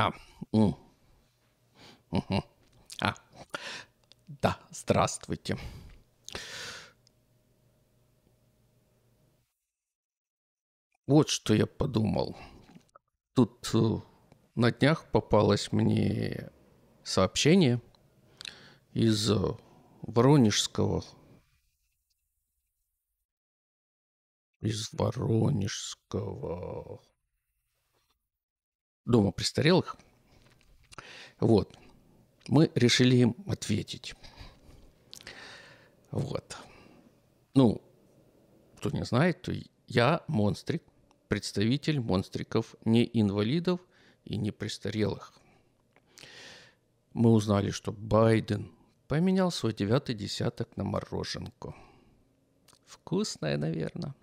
А, Угу. а. Да, здравствуйте. Вот что я подумал. Тут э, на днях попалось мне сообщение из э, Воронежского из Воронежского дома престарелых. Вот. Мы решили им ответить. Вот. Ну, кто не знает, то я монстрик, представитель монстриков не инвалидов и не престарелых. Мы узнали, что Байден поменял свой девятый десяток на мороженку. Вкусное, наверное.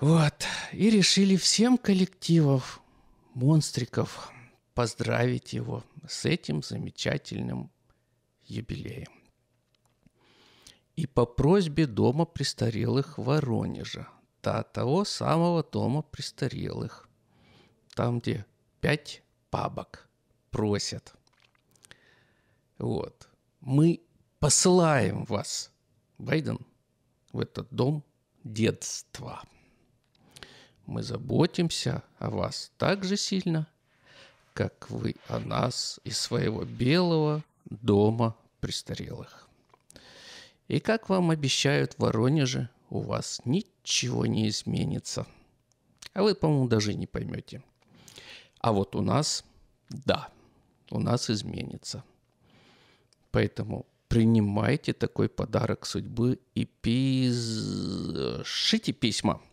Вот. И решили всем коллективов монстриков поздравить его с этим замечательным юбилеем. И по просьбе дома престарелых Воронежа, да, того самого дома престарелых, там, где пять пабок просят. Вот. Мы посылаем вас, Байден, в этот дом детства мы заботимся о вас так же сильно, как вы о нас из своего белого дома престарелых. И как вам обещают в Воронеже, у вас ничего не изменится. А вы, по-моему, даже не поймете. А вот у нас, да, у нас изменится. Поэтому принимайте такой подарок судьбы и пишите письма –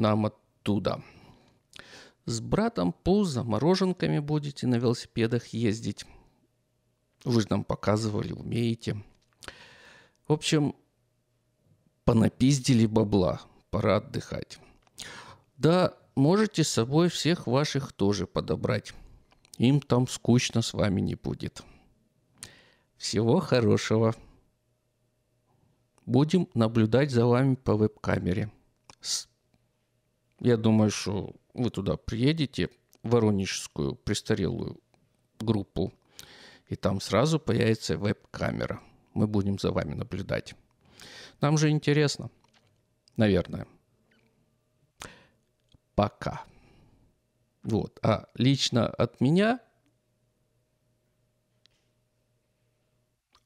нам оттуда. С братом по замороженками будете на велосипедах ездить. Вы же нам показывали, умеете. В общем, понапиздили бабла, пора отдыхать. Да, можете с собой всех ваших тоже подобрать. Им там скучно с вами не будет. Всего хорошего. Будем наблюдать за вами по веб-камере. С я думаю, що ви туди приїдете, воронежскую престарелую группу, и там сразу появится веб-камера. Мы будем за вами наблюдать. Нам же интересно. Наверное. Пока. Вот. А лично от меня...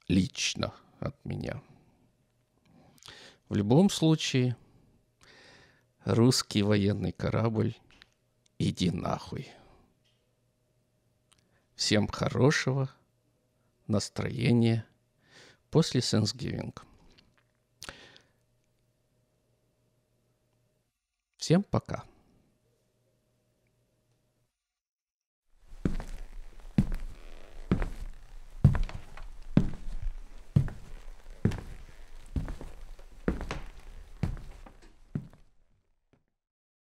Лично от меня. В любом случае, Русский военный корабль, иди нахуй. Всем хорошего настроения после Thanksgiving. Всем пока.